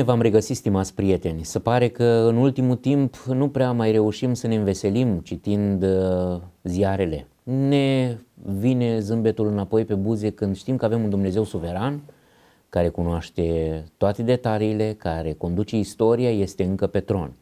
Bine v-am regăsit, stimați prieteni! Se pare că în ultimul timp nu prea mai reușim să ne înveselim citind uh, ziarele. Ne vine zâmbetul înapoi pe buze când știm că avem un Dumnezeu suveran, care cunoaște toate detaliile, care conduce istoria, este încă pe tron.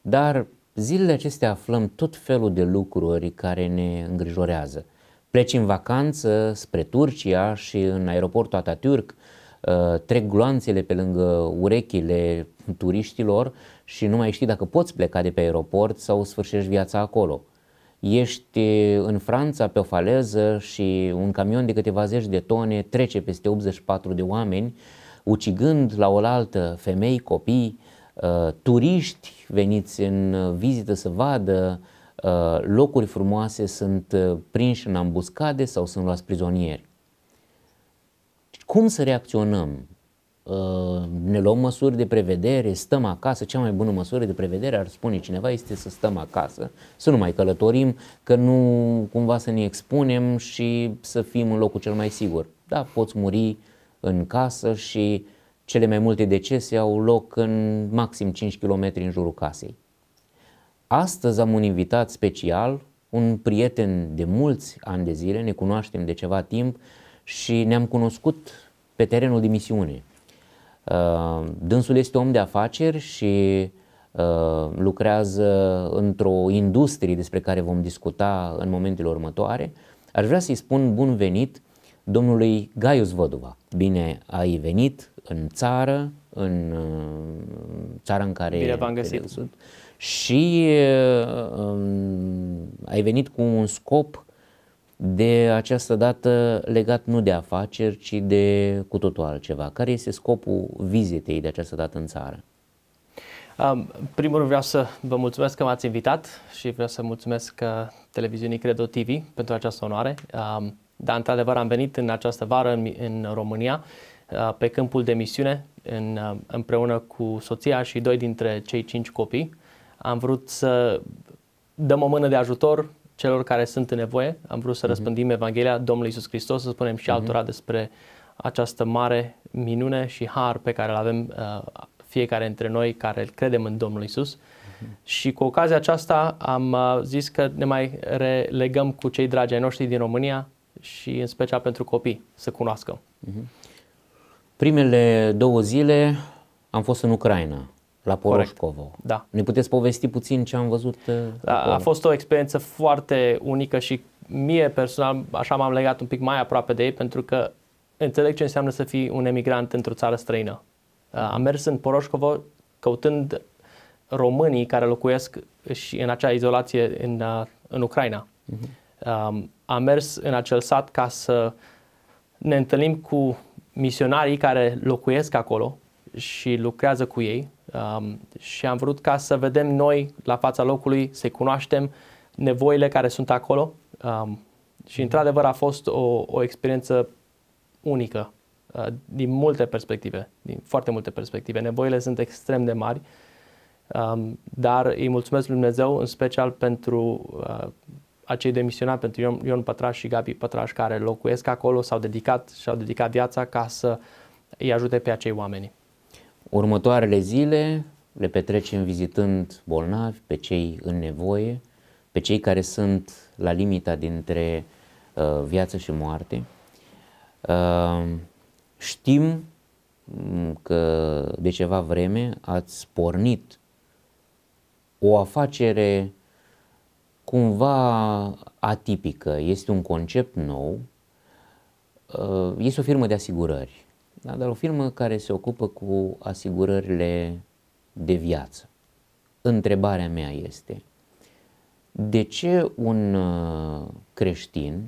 Dar zilele acestea aflăm tot felul de lucruri care ne îngrijorează. Pleci în vacanță spre Turcia și în aeroportul Atatürk – Uh, trec gloanțele pe lângă urechile turiștilor și nu mai știi dacă poți pleca de pe aeroport sau sfârșești viața acolo. Ești în Franța pe o faleză și un camion de câteva zeci de tone trece peste 84 de oameni, ucigând la oaltă femei, copii, uh, turiști veniți în vizită să vadă uh, locuri frumoase sunt prinși în ambuscade sau sunt luați prizonieri cum să reacționăm? Uh, ne luăm măsuri de prevedere, stăm acasă, cea mai bună măsură de prevedere, ar spune cineva, este să stăm acasă, să nu mai călătorim, că nu cumva să ne expunem și să fim în locul cel mai sigur. Da, poți muri în casă și cele mai multe decese au loc în maxim 5 km în jurul casei. Astăzi am un invitat special, un prieten de mulți ani de zile, ne cunoaștem de ceva timp și ne-am cunoscut pe terenul de misiune. Uh, dânsul este om de afaceri și uh, lucrează într-o industrie despre care vom discuta în momentele următoare. Aș vrea să-i spun bun venit domnului Gaius Văduva. Bine ai venit în țară, în uh, țara în care Bine v-am găsit. Și um, ai venit cu un scop de această dată legat nu de afaceri, ci de cu totul altceva. Care este scopul vizitei de această dată în țară? primul rând vreau să vă mulțumesc că m-ați invitat și vreau să mulțumesc uh, televiziunii Credo TV pentru această onoare. Dar într-adevăr am venit în această vară în, în România uh, pe câmpul de misiune în, uh, împreună cu soția și doi dintre cei cinci copii. Am vrut să dăm o mână de ajutor celor care sunt în nevoie. Am vrut să mhm. răspândim Evanghelia Domnului Iisus Hristos, să spunem și mhm. altora despre această mare minune și har pe care îl avem uh, fiecare dintre noi care credem în Domnul Iisus mhm. Și cu ocazia aceasta am uh, zis că ne mai relegăm cu cei dragi ai noștri din România și în special pentru copii să cunoască. Primele două zile am fost în Ucraina la Poroșcovo. Da. Ne puteți povesti puțin ce am văzut? Uh, da, a, a fost o experiență foarte unică și mie personal așa m-am legat un pic mai aproape de ei pentru că înțeleg ce înseamnă să fii un emigrant într-o țară străină. Uh, am mers în Poroșcovo căutând românii care locuiesc și în acea izolație în, uh, în Ucraina. Uh-huh. am mers în acel sat ca să ne întâlnim cu misionarii care locuiesc acolo și lucrează cu ei um, și am vrut ca să vedem noi la fața locului, să-i cunoaștem nevoile care sunt acolo um, și într-adevăr a fost o, o experiență unică uh, din multe perspective, din foarte multe perspective. Nevoile sunt extrem de mari, um, dar îi mulțumesc lui Dumnezeu în special pentru uh, acei demisionari, pentru Ion, Ion Pătraș și Gabi Pătraș care locuiesc acolo, s-au dedicat și-au dedicat viața ca să îi ajute pe acei oameni. Următoarele zile le petrecem vizitând bolnavi, pe cei în nevoie, pe cei care sunt la limita dintre uh, viață și moarte. Uh, știm mm, că de ceva vreme ați pornit o afacere cumva atipică, este un concept nou, uh, este o firmă de asigurări da? dar o firmă care se ocupă cu asigurările de viață. Întrebarea mea este, de ce un uh, creștin,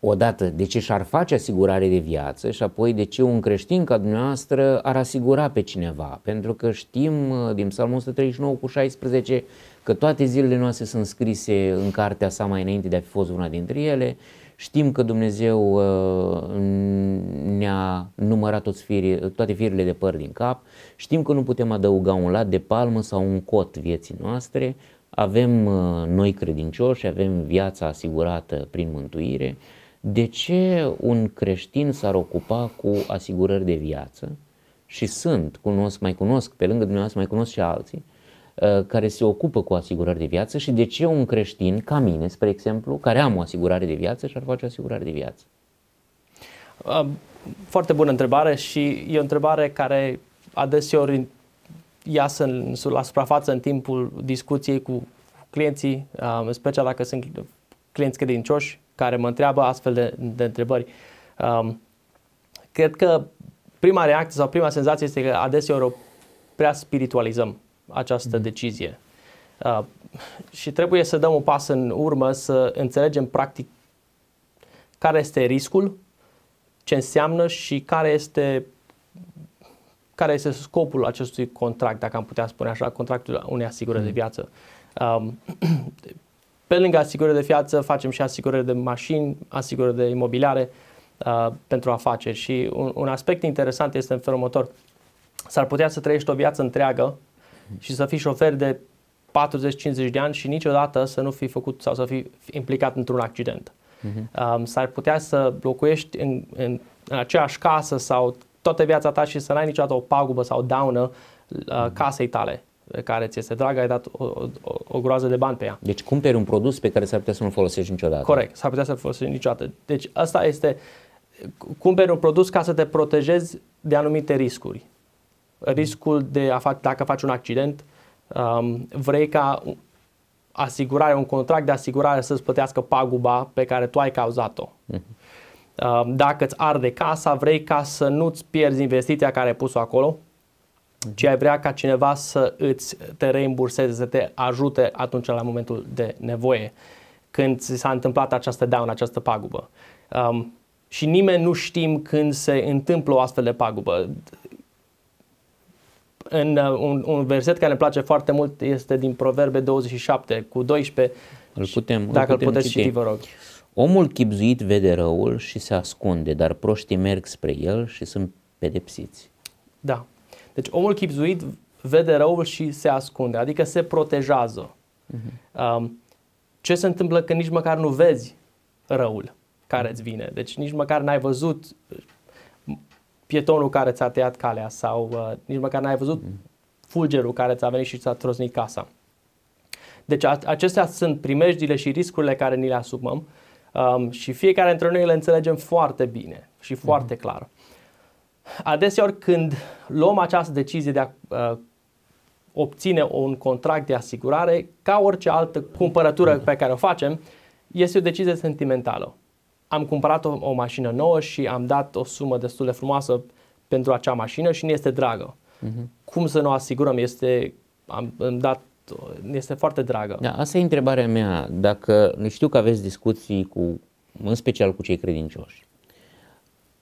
odată, de ce și-ar face asigurare de viață și apoi de ce un creștin ca dumneavoastră ar asigura pe cineva? Pentru că știm uh, din Psalmul 139 cu 16 că toate zilele noastre sunt scrise în cartea sa mai înainte de a fi fost una dintre ele Știm că Dumnezeu uh, ne-a numărat toți firii, toate firile de păr din cap, știm că nu putem adăuga un lat de palmă sau un cot vieții noastre, avem uh, noi credincioși, avem viața asigurată prin mântuire. De ce un creștin s-ar ocupa cu asigurări de viață? Și sunt, cunosc, mai cunosc, pe lângă dumneavoastră mai cunosc și alții, Uh, care se ocupă cu asigurări de viață și de ce un creștin ca mine, spre exemplu, care am o asigurare de viață și ar face o asigurare de viață? Uh, foarte bună întrebare și e o întrebare care adeseori iasă în, la suprafață în timpul discuției cu clienții, uh, în special dacă sunt clienți credincioși care mă întreabă astfel de, de întrebări. Um, cred că prima reacție sau prima senzație este că adeseori o prea spiritualizăm această mhm. decizie. Uh, și trebuie să dăm un pas în urmă, să înțelegem practic care este riscul, ce înseamnă și care este care este scopul acestui contract, dacă am putea spune așa, contractul unei asigurări mm. de mhm. viață. Um, pe lângă asigurări de viață, facem și asigurări de mașini, asigurări de imobiliare uh, pentru afaceri. Și un, un aspect interesant este în felul următor. S-ar putea să trăiești o viață întreagă și să fii șofer de 40-50 de ani și niciodată să nu fi făcut sau să fi implicat într-un accident. Uh-huh. Um, s-ar putea să locuiești în, în, în aceeași casă sau toată viața ta și să n-ai niciodată o pagubă sau daună uh, mhm. casei tale care ți este dragă, ai dat o, o, o groază de bani pe ea. Deci cumperi un produs pe care s-ar putea să nu-l folosești niciodată. Corect, s-ar putea să-l folosești niciodată. Deci asta este, cumperi un produs ca să te protejezi de anumite riscuri riscul de a face, dacă faci un accident, um, vrei ca asigurare, un contract de asigurare să-ți plătească paguba pe care tu ai cauzat-o. Mm-hmm. Um, dacă îți arde casa, vrei ca să nu-ți pierzi investiția care ai pus-o acolo, mm-hmm. ci ai vrea ca cineva să îți te reimburseze, să te ajute atunci la momentul de nevoie, când ți s-a întâmplat această down, această pagubă. Um, și nimeni nu știm când se întâmplă o astfel de pagubă în uh, un, un verset care îmi place foarte mult este din Proverbe 27 cu 12. Îl putem, dacă îl, putem îl puteți citi, citi, vă rog. Omul chipzuit vede răul și se ascunde, dar proștii merg spre el și sunt pedepsiți. Da. Deci omul chipzuit vede răul și se ascunde, adică se protejează. Uh-huh. Um, ce se întâmplă când nici măcar nu vezi răul care îți vine? Deci nici măcar n-ai văzut pietonul care ți-a tăiat calea sau uh, nici măcar n-ai văzut mm. fulgerul care ți-a venit și ți-a trosnit casa. Deci a, acestea sunt primejdile și riscurile care ni le asumăm um, și fiecare dintre noi le înțelegem foarte bine și mm-hmm. foarte uh-huh. clar. Adeseori când luăm această decizie de a uh, obține un contract de asigurare, ca orice altă cumpărătură mm-hmm. pe care o facem, este o decizie sentimentală am cumpărat o, o mașină nouă și am dat o sumă destul de frumoasă pentru acea mașină și ne este dragă. Uh-huh. Cum să ne asigurăm? Este, am, am dat este foarte dragă. Da, asta e întrebarea mea. Dacă știu că aveți discuții cu, în special cu cei credincioși,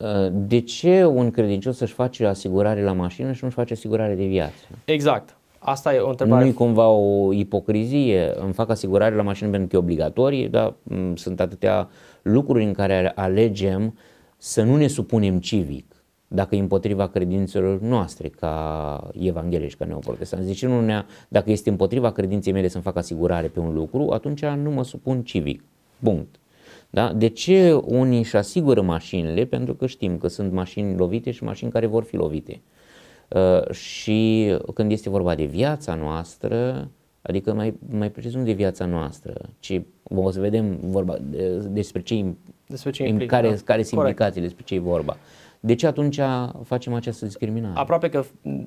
ă, de ce un credincios să-și face asigurare la mașină și nu-și face asigurare de viață? Exact. Asta e o întrebare. Nu-i cumva o ipocrizie? Îmi fac asigurare la mașină pentru că e obligatorie, dar sunt atâtea lucruri în care alegem să nu ne supunem civic, dacă e împotriva credințelor noastre ca evangheliști, ca neoprotestanți. Deci nu ne dacă este împotriva credinței mele să-mi fac asigurare pe un lucru, atunci nu mă supun civic. Punct. Da? De ce unii își asigură mașinile? Pentru că știm că sunt mașini lovite și mașini care vor fi lovite. Uh, și când este vorba de viața noastră, adică mai, mai precis nu de viața noastră, ci o să vedem vorba de, despre ce, despre ce implic, care, da? care sunt implicațiile, despre ce e vorba. De ce atunci facem această discriminare? Aproape că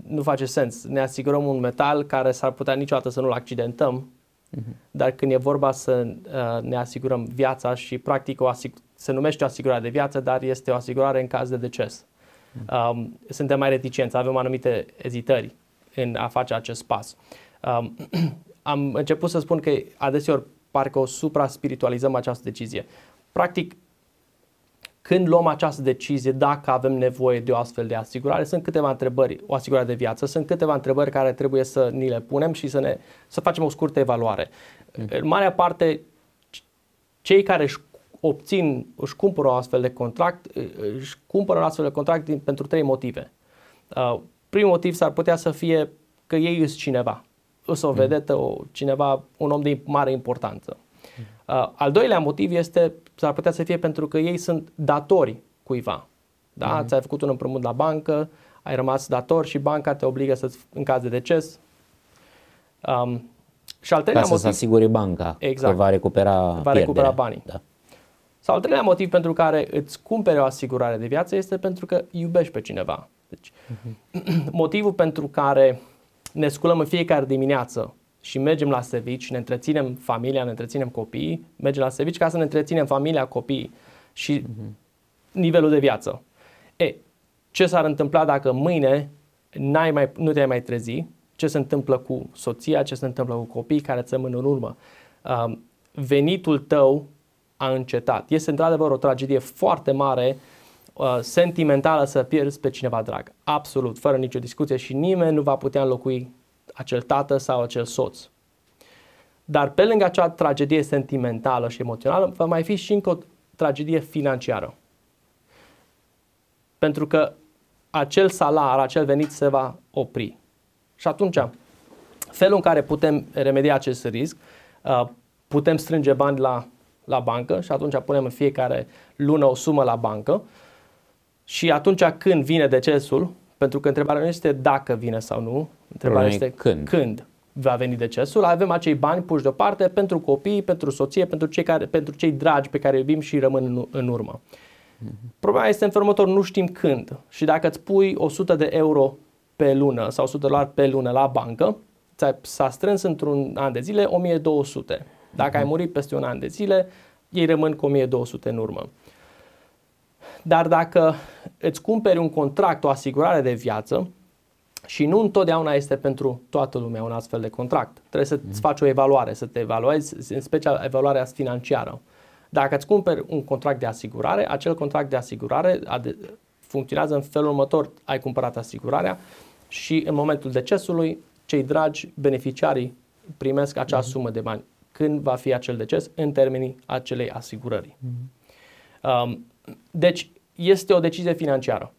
nu face sens. Ne asigurăm un metal care s-ar putea niciodată să nu-l accidentăm, uh-huh. dar când e vorba să uh, ne asigurăm viața și practic o asig- se numește o asigurare de viață, dar este o asigurare în caz de deces. Uh-huh. Um, suntem mai reticenți, avem anumite ezitări în a face acest pas. Um, am început să spun că adeseori parcă o supra-spiritualizăm această decizie. Practic, când luăm această decizie, dacă avem nevoie de o astfel de asigurare, sunt câteva întrebări, o asigurare de viață, sunt câteva întrebări care trebuie să ni le punem și să, ne, să facem o scurtă evaluare. În marea parte, cei care își obțin, își cumpără o astfel de contract, își cumpără un astfel de contract din, pentru trei motive. Uh, primul motiv s-ar putea să fie că ei sunt cineva să o mm. vedetă, o, cineva, un om de mare importanță. Mm. Uh, al doilea motiv este, s-ar putea să fie pentru că ei sunt datori cuiva. Da? Uh-huh. Ți-ai făcut un împrumut la bancă, ai rămas dator și banca te obligă să în caz de deces. Um, și al treilea Ca motiv, să asigure banca exact, că va recupera, va recupera banii. Da. Sau al treilea motiv pentru care îți cumpere o asigurare de viață este pentru că iubești pe cineva. Deci, uh-huh. motivul pentru care ne sculăm în fiecare dimineață și mergem la servici, ne întreținem familia, ne întreținem copiii, mergem la servici ca să ne întreținem familia, copiii și mm-hmm. nivelul de viață. E, ce s-ar întâmpla dacă mâine n-ai mai, nu te-ai mai trezi? Ce se întâmplă cu soția? Ce se întâmplă cu copiii care îți rămân în urmă? Uh, venitul tău a încetat. Este într-adevăr o tragedie foarte mare Uh, sentimentală să pierzi pe cineva drag. Absolut, fără nicio discuție și nimeni nu va putea înlocui acel tată sau acel soț. Dar pe lângă acea tragedie sentimentală și emoțională, va mai fi și încă o tragedie financiară. Pentru că acel salar, acel venit se va opri. Și atunci, felul în care putem remedia acest risc, uh, putem strânge bani la, la bancă și atunci punem în fiecare lună o sumă la bancă și atunci când vine decesul, pentru că întrebarea nu este dacă vine sau nu, întrebarea Problema este când. când va veni decesul, avem acei bani puși deoparte pentru copii, pentru soție, pentru cei, care, pentru cei dragi pe care îi iubim și rămân în, în urmă. Problema este în următor, nu știm când. Și dacă îți pui 100 de euro pe lună sau 100 de dolari pe lună la bancă, s-a strâns într-un an de zile 1200. Dacă ai mhm. murit peste un an de zile, ei rămân cu 1200 în urmă. Dar dacă îți cumperi un contract, o asigurare de viață, și nu întotdeauna este pentru toată lumea un astfel de contract. Trebuie să-ți mm. faci o evaluare, să te evaluezi, în special evaluarea financiară. Dacă îți cumperi un contract de asigurare, acel contract de asigurare funcționează în felul următor. Ai cumpărat asigurarea și în momentul decesului, cei dragi beneficiarii primesc acea mm. sumă de bani. Când va fi acel deces? În termenii acelei asigurări. Mm. Um, deci este o decizie financiară.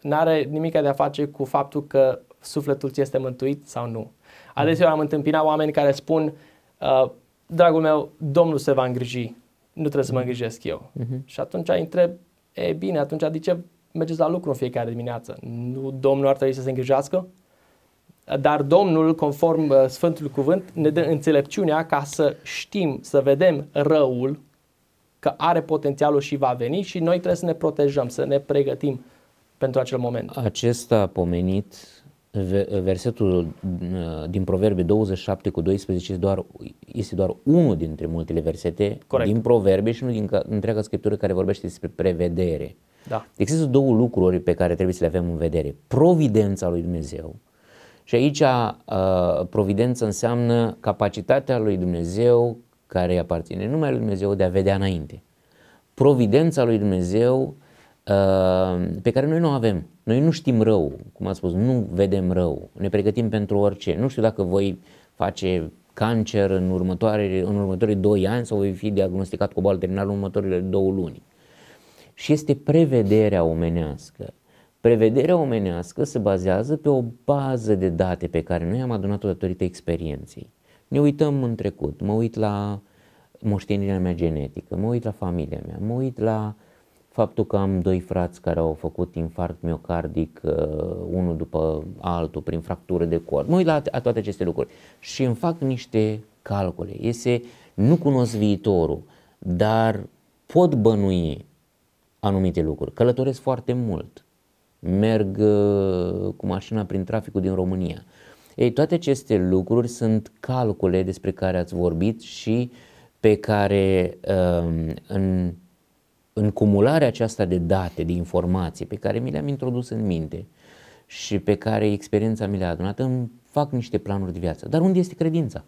N-are nimic de a face cu faptul că sufletul ți este mântuit sau nu. Adesea am întâmpinat oameni care spun, uh, dragul meu, Domnul se va îngriji, nu trebuie să mă îngrijesc eu. Uh-huh. Și atunci îi întreb, e bine, atunci de ce mergeți la lucru în fiecare dimineață? Nu Domnul ar trebui să se îngrijească? Dar Domnul, conform uh, Sfântului Cuvânt, ne dă înțelepciunea ca să știm, să vedem răul că are potențialul și va veni și noi trebuie să ne protejăm, să ne pregătim pentru acel moment. Acesta pomenit, versetul uh, din Proverbe 27 cu 12 este doar, este doar unul dintre multele versete Corect. din Proverbe și nu din întreaga Scriptură care vorbește despre prevedere. Da. Există două lucruri pe care trebuie să le avem în vedere. Providența lui Dumnezeu. Și aici uh, providența înseamnă capacitatea lui Dumnezeu care îi aparține numai lui Dumnezeu de a vedea înainte. Providența lui Dumnezeu uh, pe care noi nu o avem. Noi nu știm rău, cum am spus, nu vedem rău, ne pregătim pentru orice. Nu știu dacă voi face cancer în, următoare, în următorii 2 ani sau voi fi diagnosticat cu boală terminală în următoarele 2 luni. Și este prevederea omenească. Prevederea omenească se bazează pe o bază de date pe care noi am adunat-o datorită experienței. Ne uităm în trecut, mă uit la moștenirea mea genetică, mă uit la familia mea, mă uit la faptul că am doi frați care au făcut infarct miocardic uh, unul după altul prin fractură de cord. Mă uit la toate aceste lucruri și îmi fac niște calcule. Este, nu cunosc viitorul, dar pot bănui anumite lucruri. Călătoresc foarte mult. Merg uh, cu mașina prin traficul din România. Ei, toate aceste lucruri sunt calcule despre care ați vorbit și pe care um, în, în cumularea aceasta de date, de informații pe care mi le-am introdus în minte și pe care experiența mi le-a adunat, îmi fac niște planuri de viață. Dar unde este credința?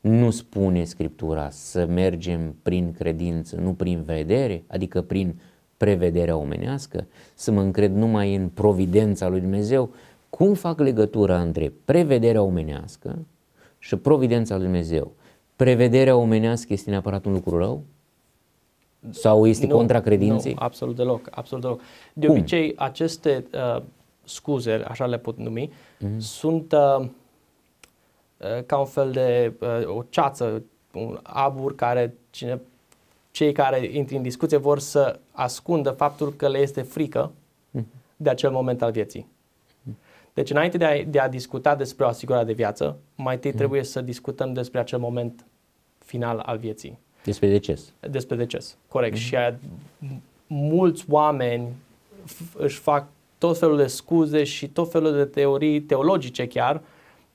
Nu spune Scriptura să mergem prin credință, nu prin vedere, adică prin prevederea omenească, să mă încred numai în providența lui Dumnezeu, cum fac legătura între prevederea omenească și providența lui Dumnezeu. Prevederea omenească este neapărat un lucru rău? Sau este nu, contra credinței? Nu, absolut deloc, absolut deloc. De cum? obicei, aceste uh, scuze, așa le pot numi, mm-hmm. sunt uh, uh, ca un fel de uh, o ceață, un abur care cine, cei care intri în discuție vor să ascundă faptul că le este frică mm-hmm. de acel moment al vieții. Deci înainte de a, de a discuta despre o asigurare de viață, mai întâi mm. trebuie să discutăm despre acel moment final al vieții. Despre deces. Despre deces, corect. Mm. Și a, mulți oameni f- își fac tot felul de scuze și tot felul de teorii teologice chiar,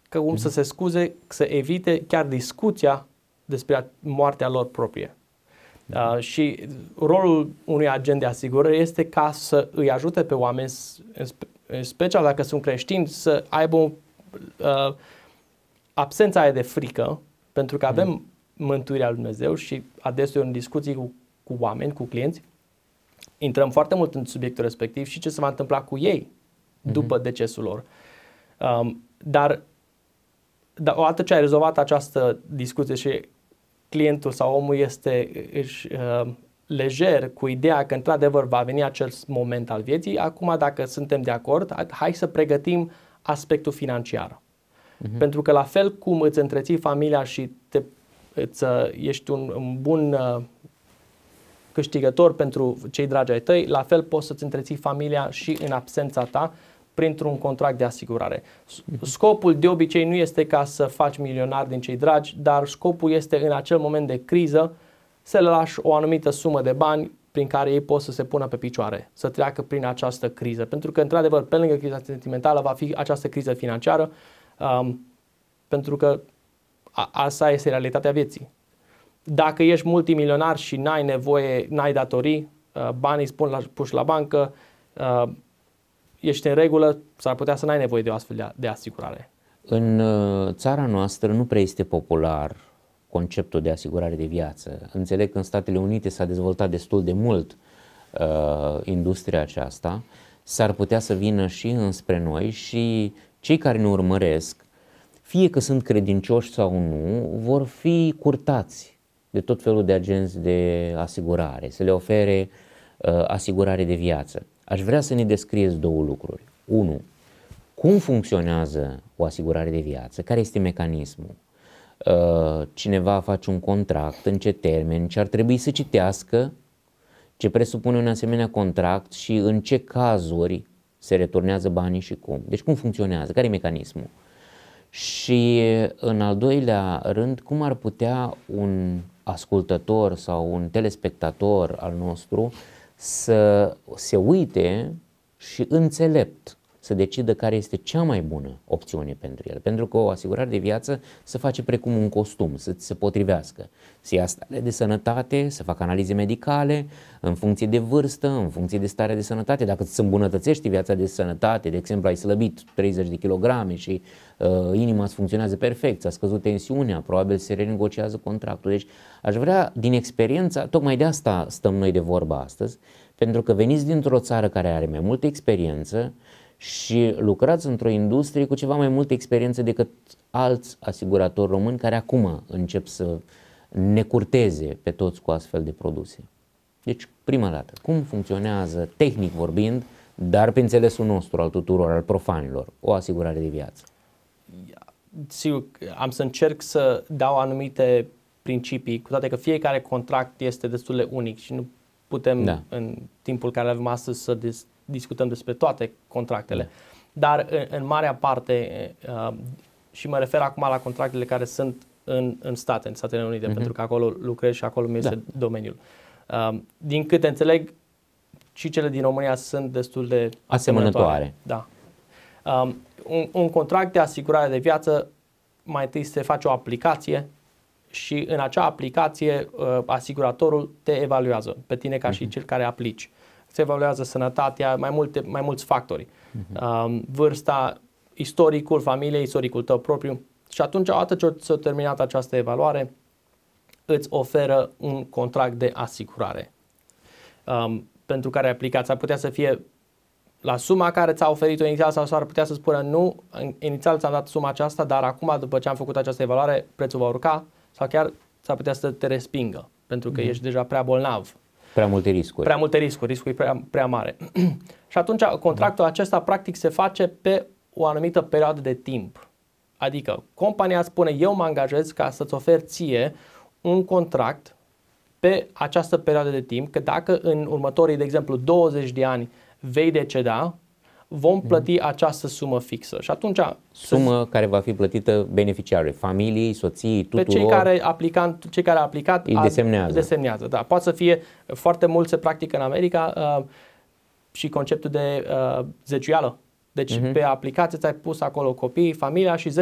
că cum mm. să se scuze, să evite chiar discuția despre moartea lor proprie. Uh, și rolul unui agent de asigurări este ca să îi ajute pe oameni special dacă sunt creștini, să aibă o, uh, absența aia de frică, pentru că mm. avem mm. mântuirea lui Dumnezeu și adeseori în discuții cu, cu oameni, cu clienți, intrăm foarte mult în subiectul respectiv și ce se va întâmpla cu ei mm-hmm. după mm-hmm. decesul lor. Um, dar, dar odată ce ai rezolvat această discuție și clientul sau omul este, își uh, lejer cu ideea că într-adevăr va veni acel moment al vieții, acum dacă suntem de acord, hai să pregătim aspectul financiar. Uh-huh. Pentru că la fel cum îți întreții familia și te, îți, uh, ești un, un bun uh, câștigător pentru cei dragi ai tăi, la fel poți să-ți întreții familia și în absența ta printr-un contract de asigurare. Mhm. Scopul de obicei nu este ca să faci milionar din cei dragi, dar scopul este în acel moment de criză să le lași o anumită sumă de bani prin care ei pot să se pună pe picioare, să treacă prin această criză. Pentru că, într-adevăr, pe lângă criza sentimentală va fi această criză financiară, um, pentru că a, asta este realitatea vieții. Dacă ești multimilionar și n-ai nevoie, n-ai datorii, uh, banii spun la, puși la bancă, uh, ești în regulă, s-ar putea să n-ai nevoie de o astfel de, de asigurare. În uh, țara noastră nu prea este popular conceptul de asigurare de viață. Înțeleg că în Statele Unite s-a dezvoltat destul de mult uh, industria aceasta, s-ar putea să vină și înspre noi și cei care ne urmăresc, fie că sunt credincioși sau nu, vor fi curtați de tot felul de agenți de asigurare, să le ofere uh, asigurare de viață. Aș vrea să ne descrieți două lucruri. Unu, Cum funcționează o asigurare de viață? Care este mecanismul? Uh, cineva face un contract, în ce termen, ce ar trebui să citească, ce presupune un asemenea contract și în ce cazuri se returnează banii și cum. Deci cum funcționează, care e mecanismul. Și în al doilea rând, cum ar putea un ascultător sau un telespectator al nostru să se uite și înțelept să decidă care este cea mai bună opțiune pentru el. Pentru că o asigurare de viață se face precum un costum, să se potrivească, să ia stare de sănătate, să facă analize medicale, în funcție de vârstă, în funcție de stare de sănătate. Dacă îți îmbunătățești viața de sănătate, de exemplu ai slăbit 30 de kilograme și uh, inima îți funcționează perfect, s a scăzut tensiunea, probabil se renegociază contractul. Deci aș vrea din experiența, tocmai de asta stăm noi de vorba astăzi, pentru că veniți dintr-o țară care are mai multă experiență, uh, și lucrați într-o industrie cu ceva mai multă experiență decât alți asiguratori români care acum încep să ne curteze pe toți cu astfel de produse. Deci, prima dată, cum funcționează, tehnic vorbind, dar pe înțelesul nostru, al tuturor, al profanilor, o asigurare de viață? Sigur, am să încerc să dau anumite principii, cu toate că fiecare contract este destul de unic și nu putem da. în timpul care avem astăzi să discutăm despre toate contractele, da. dar în, în marea parte, uh, și mă refer acum la contractele care sunt în, în state, în Statele Unite, uh-huh. pentru că acolo lucrez și acolo mi este da. domeniul. Uh, din câte înțeleg, și cele din România sunt destul de asemănătoare. Da. Um, un, un contract de asigurare de viață, mai întâi se face o aplicație și în acea aplicație uh, asiguratorul te evaluează pe tine ca uh-huh. și mhm. cel care aplici. Uh, se evaluează sănătatea, mai, multe, mai mulți factori. Uh-huh. Vârsta, istoricul familiei, istoricul tău propriu. Și atunci, odată ce s-a terminat această evaluare, îți oferă un contract de asigurare um, pentru care aplicați. Ar putea să fie la suma care ți-a oferit-o inițial sau ar putea să spună nu, inițial ți-am dat suma aceasta, dar acum, după ce am făcut această evaluare, prețul va urca sau chiar s-ar putea să te respingă pentru că mm. ești deja prea bolnav Prea multe riscuri. Prea multe riscuri, riscul e prea, prea mare. și atunci da. contractul da. acesta practic se face pe o anumită perioadă de timp. Adică compania spune eu mă angajez ca să-ți ofer ție un contract pe această perioadă de timp, că dacă în următorii, de exemplu, 20 de ani vei deceda, vom mhm. plăti această sumă fixă. Și atunci... Sumă să... care va fi plătită beneficiarului, familiei, soții, tuturor. Pe cei care, aplicant, cei care a aplicat... Îi desemnează. desemnează da. Poate să fie... Foarte mult se practică în America uh, și conceptul de uh, zeciuială. Deci mm-hmm. pe aplicație ți-ai pus acolo copiii, familia și 10%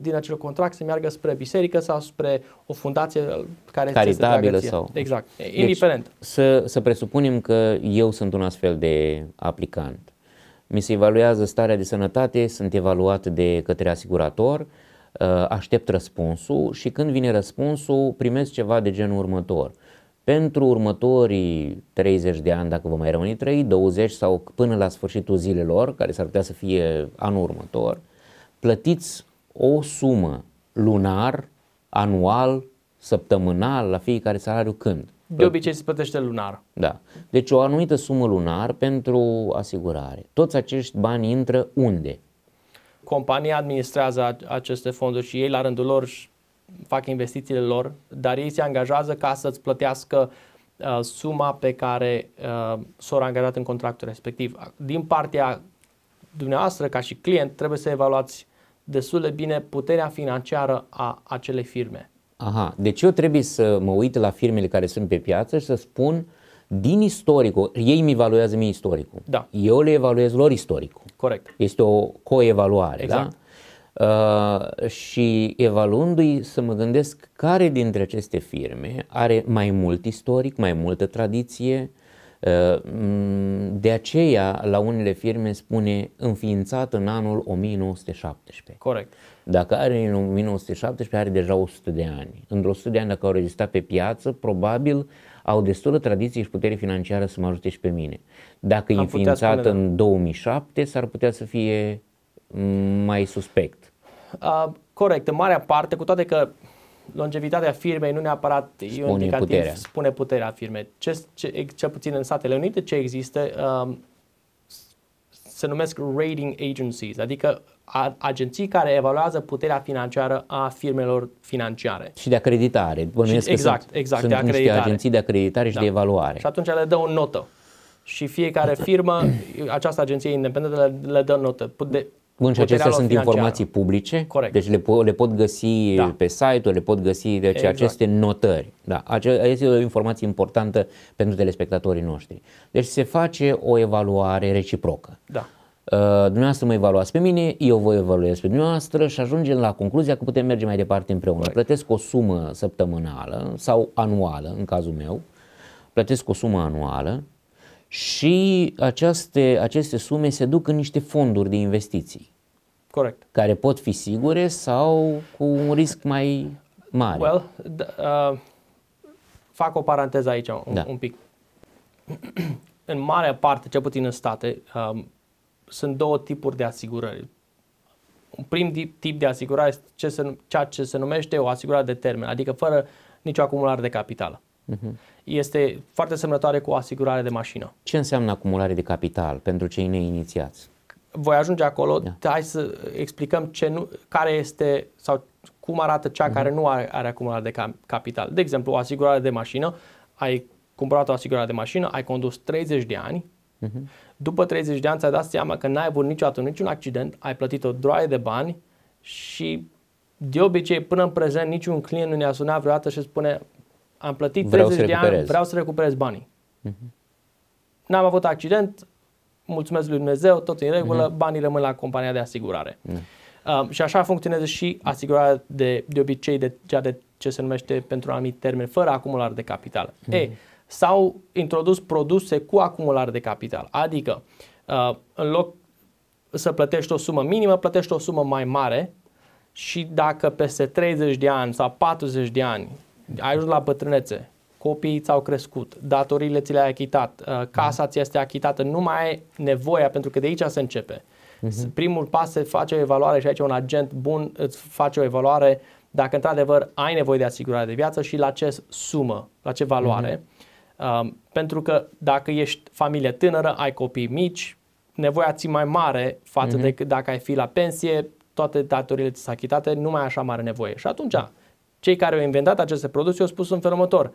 din acel contract se meargă spre biserică sau spre o fundație care Caritabilă ți sau... Exact, deci, indiferent. să, să presupunem că eu sunt un astfel de aplicant mi se evaluează starea de sănătate, sunt evaluat de către asigurator, uh, aștept răspunsul și când vine răspunsul primesc ceva de genul următor. Pentru următorii 30 de ani, dacă vă mai rămâne 3, 20 sau până la sfârșitul zilelor, care s-ar putea să fie anul următor, plătiți o sumă lunar, anual, săptămânal, la fiecare salariu când de obicei se plătește lunar. Da. Deci o anumită sumă lunar pentru asigurare. Toți acești bani intră unde? Compania administrează aceste fonduri și ei la rândul lor fac investițiile lor, dar ei se angajează ca să-ți plătească uh, suma pe care uh, s-au angajat în contractul respectiv. Din partea dumneavoastră, ca și client, trebuie să evaluați destul de bine puterea financiară a acelei firme Aha, deci eu trebuie să mă uit la firmele care sunt pe piață și să spun din istoricul, ei mi evaluează mie istoricul. Da. Eu le evaluez lor istoricul. Corect. Este o coevaluare, da? exact. da? Uh, și evaluându-i să mă gândesc care dintre aceste firme are mai mult istoric, mai multă tradiție, Ehm, de aceea, la unele firme spune înființat în anul 1917. Corect. Dacă are în 1917, are deja 100 de ani. În 100 de ani, dacă au rezistat pe piață, probabil au destulă tradiție și putere financiară să mă ajute și pe mine. Dacă e înființat în 2007, da. s-ar putea să fie mai suspect. Uh, corect, în marea parte, cu toate că longevitatea firmei nu neapărat spune e un indicativ, puterea. spune puterea firmei. Ce, ce, cel puțin în Statele Unite ce există um, se numesc rating agencies, adică agenții care evaluează puterea financiară a firmelor financiare. Și de acreditare. Și, exact, că sunt, exact, sunt de acreditare. niște agenții de acreditare și da. de evaluare. Și atunci le dă o notă. Și fiecare firmă, această agenție independentă le, le dă notă. De, Bun, și acestea sunt financiară. informații publice, Corect. deci le, po- le pot găsi da. pe site-uri, le pot găsi deci exact. aceste notări. Da, aceasta este o informație importantă pentru telespectatorii noștri. Deci se face o evaluare reciprocă. Da. Uh, dumneavoastră mă evaluați pe mine, eu vă evaluez pe dumneavoastră și ajungem la concluzia că putem merge mai departe împreună. Corect. Plătesc o sumă săptămânală sau anuală, în cazul meu, plătesc o sumă anuală și aceste, aceste sume se duc în niște fonduri de investiții. Corect. Care pot fi sigure sau cu un risc mai mare. Well, uh, fac o paranteză aici un, da. un pic. în mare parte, cel puțin în state, um, sunt două tipuri de asigurări. Un prim tip de asigurare este ce se, ceea ce se numește o asigurare de termen, adică fără nicio acumulare de capital. Uh-huh este foarte semnătoare cu o asigurare de mașină. Ce înseamnă acumulare de capital pentru cei neinițiați? Voi ajunge acolo, da. hai să explicăm ce nu, care este sau cum arată cea uh-huh. care mhm. nu are, are acumulare de capital. De exemplu, o asigurare de mașină, ai cumpărat o asigurare de mașină, ai condus 30 de ani, uh-huh. după 30 de ani ți-ai dat seama că n-ai avut niciodată niciun accident, ai plătit o droaie de bani și de obicei, până în prezent, niciun client nu ne-a sunat vreodată și spune am plătit vreau 30 de ani, vreau să recuperez banii. Uh-huh. N-am avut accident, mulțumesc lui Dumnezeu, tot în regulă, uh-huh. banii rămân la compania de asigurare. Uh-huh. Um, și așa funcționează și asigurarea de, de obicei de cea de ce se numește pentru un anumit termen, fără acumulare de capital. Uh-huh. Ei, s-au introdus produse cu acumulare de capital, adică uh, în loc să plătești o sumă minimă, plătești o sumă mai mare și dacă peste 30 de ani sau 40 de ani ai ajuns la bătrânețe, copiii ți-au crescut, datoriile ți le-ai achitat, uh, casa mhm. ți este achitată, nu mai ai nevoia, pentru că de aici se începe. Uh-huh. Primul pas se face o evaluare și aici un agent bun îți face o evaluare dacă într-adevăr ai nevoie de asigurare de viață și la ce sumă, la ce valoare. Uh-huh. Uh, pentru că dacă ești familie tânără, ai copii mici, nevoia ți mai mare față uh-huh. de dacă ai fi la pensie, toate datoriile ți s-au achitate, nu mai ai așa mare nevoie. Și atunci... Uh-huh cei care au inventat aceste produse au spus în felul următor.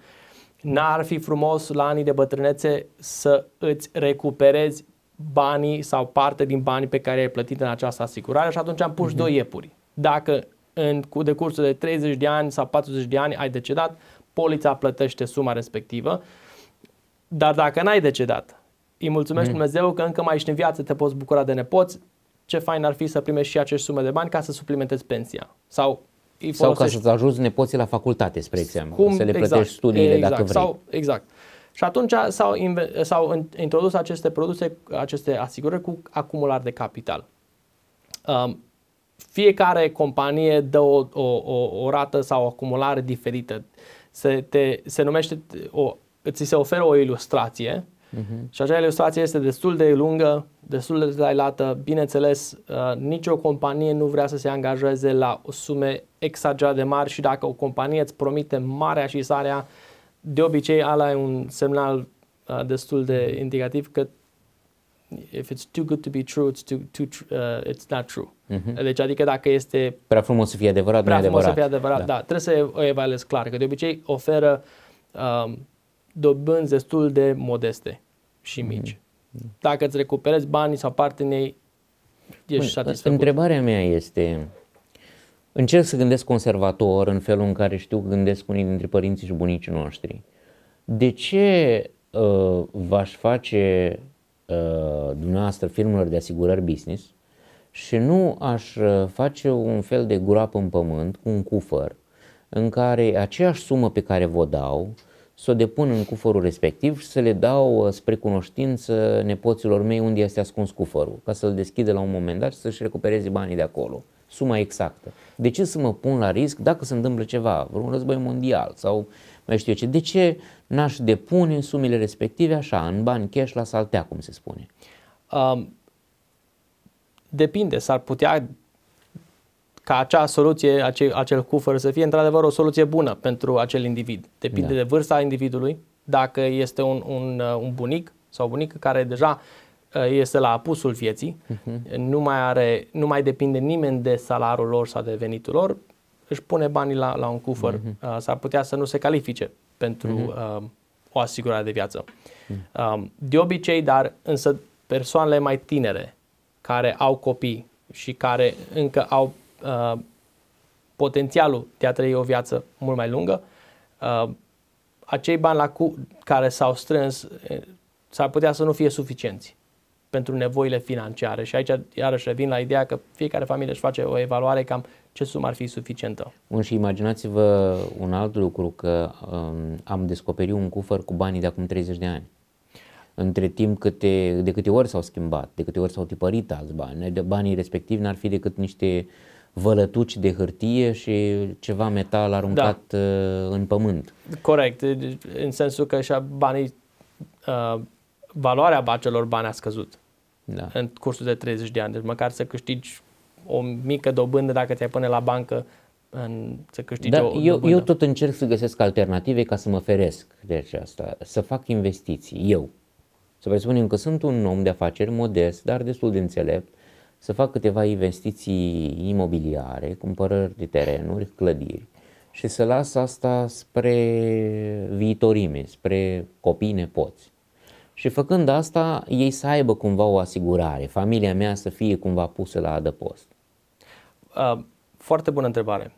N-ar fi frumos la anii de bătrânețe să îți recuperezi banii sau parte din banii pe care ai plătit în această asigurare și atunci am pus mm-hmm. doi iepuri. Dacă în cu decursul de 30 de ani sau 40 de ani ai decedat, polița plătește suma respectivă. Dar dacă n-ai decedat, îi mulțumesc mm. Dumnezeu că încă mai ești în viață, te poți bucura de nepoți, ce fain ar fi să primești și acești sume de bani ca să suplimentezi pensia. Sau îi Sau ca să-ți ajuți nepoții la facultate, spre exemplu, Cum, să le plătești exact, studiile exact, dacă vrei. Sau, exact. Și atunci s-au, inve- s-au introdus aceste produse, aceste asigurări cu acumulare de capital. Um, fiecare companie dă o, o, o, o rată sau o acumulare diferită. Se, te, se numește, o, ți se oferă o ilustrație Uh-huh. Și aceea ilustrație este destul de lungă, destul de detailată. Bineînțeles, uh, nicio companie nu vrea să se angajeze la sume exagerat de mari și dacă o companie îți promite marea și sarea, de obicei ala e un semnal uh, destul de indicativ că if it's too good to be true, it's, too, too, uh, it's not true. Uh-huh. Deci adică dacă este... Prea frumos să fie adevărat, prea frumos adevărat. să fie adevărat, da. da. Trebuie să o evaluezi clar, că de obicei oferă um, dobânzi destul de modeste și mici. Mhm. Dacă îți recuperezi banii sau parte ei, ești satisfăcut. Întrebarea mea este, încerc să gândesc conservator în felul în care știu că gândesc unii dintre părinții și bunicii noștri. De ce uh, v-aș face uh, dumneavoastră firmelor de asigurări business și nu aș uh, face un fel de groapă în pământ cu un cufăr în care aceeași sumă pe care vă dau uh, să o depun în cufărul respectiv și să le dau uh, spre cunoștință nepoților mei unde este ascuns cufărul, ca să-l deschidă la un moment dat și să-și recupereze banii de acolo, suma exactă. De ce să mă pun la risc dacă se întâmplă ceva, vreun război mondial sau mai știu eu ce, de ce n-aș depune sumele respective așa, în bani cash la saltea, cum se spune? Um, depinde, s-ar putea ca acea soluție, acel, acel cufăr să fie într-adevăr o soluție bună pentru acel individ. Depinde da. de vârsta individului, dacă este un, un, uh, un bunic sau bunică care deja uh, este la apusul vieții, uh-huh. nu, mai are, nu mai depinde nimeni de salariul lor sau de venitul lor, își pune banii la, la un cufăr. Uh-huh. S-ar putea să nu se califice pentru uh-huh. uh, o asigurare de viață. Uh-huh. Uh, de obicei, dar însă persoanele mai tinere care au copii și care încă au Uh, potențialul de a trăi o viață mult mai lungă, uh, acei bani la cu, care s-au strâns eh, s-ar putea să nu fie suficienți pentru nevoile financiare. Și aici iarăși revin la ideea că fiecare familie își face o evaluare cam ce sumă ar fi suficientă. Bun, și imaginați-vă un alt lucru, că um, am descoperit un cufăr cu banii de acum 30 de ani. Între timp, câte, de câte ori s-au schimbat, de câte ori s-au tipărit alți bani, de banii respectivi n-ar fi decât niște uh, vălătuci de hârtie și ceva metal aruncat da. Uh, în pământ. Corect, deci, în sensul că și banii, uh, valoarea bacelor bani a scăzut da. în cursul de 30 de ani. Deci măcar să câștigi o mică dobândă dacă te ai pune la bancă în, să câștigi Dar o eu, eu tot încerc să găsesc alternative ca să mă feresc de asta, să fac investiții, eu. Să presupunem că sunt un om de afaceri modest, dar destul de înțelept, să fac câteva investiții imobiliare, cumpărări de terenuri, clădiri și să las asta spre viitorime, spre copii, nepoți. Și făcând asta, ei să aibă cumva o asigurare, familia mea să fie cumva pusă la adăpost. foarte bună întrebare.